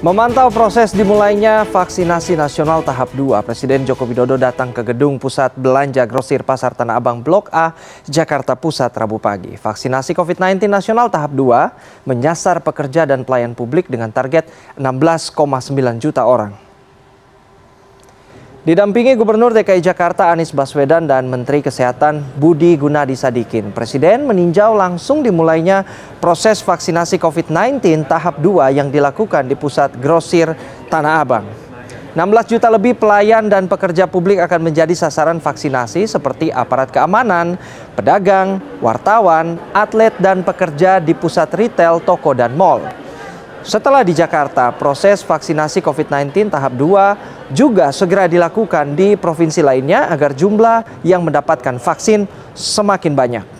Memantau proses dimulainya vaksinasi nasional tahap 2, Presiden Joko Widodo datang ke gedung Pusat Belanja Grosir Pasar Tanah Abang Blok A, Jakarta Pusat Rabu pagi. Vaksinasi COVID-19 nasional tahap 2 menyasar pekerja dan pelayan publik dengan target 16,9 juta orang. Didampingi Gubernur DKI Jakarta Anies Baswedan dan Menteri Kesehatan Budi Gunadi Sadikin, Presiden meninjau langsung dimulainya proses vaksinasi COVID-19 tahap 2 yang dilakukan di pusat grosir Tanah Abang. 16 juta lebih pelayan dan pekerja publik akan menjadi sasaran vaksinasi seperti aparat keamanan, pedagang, wartawan, atlet dan pekerja di pusat retail, toko dan mall. Setelah di Jakarta, proses vaksinasi COVID-19 tahap 2 juga segera dilakukan di provinsi lainnya agar jumlah yang mendapatkan vaksin semakin banyak.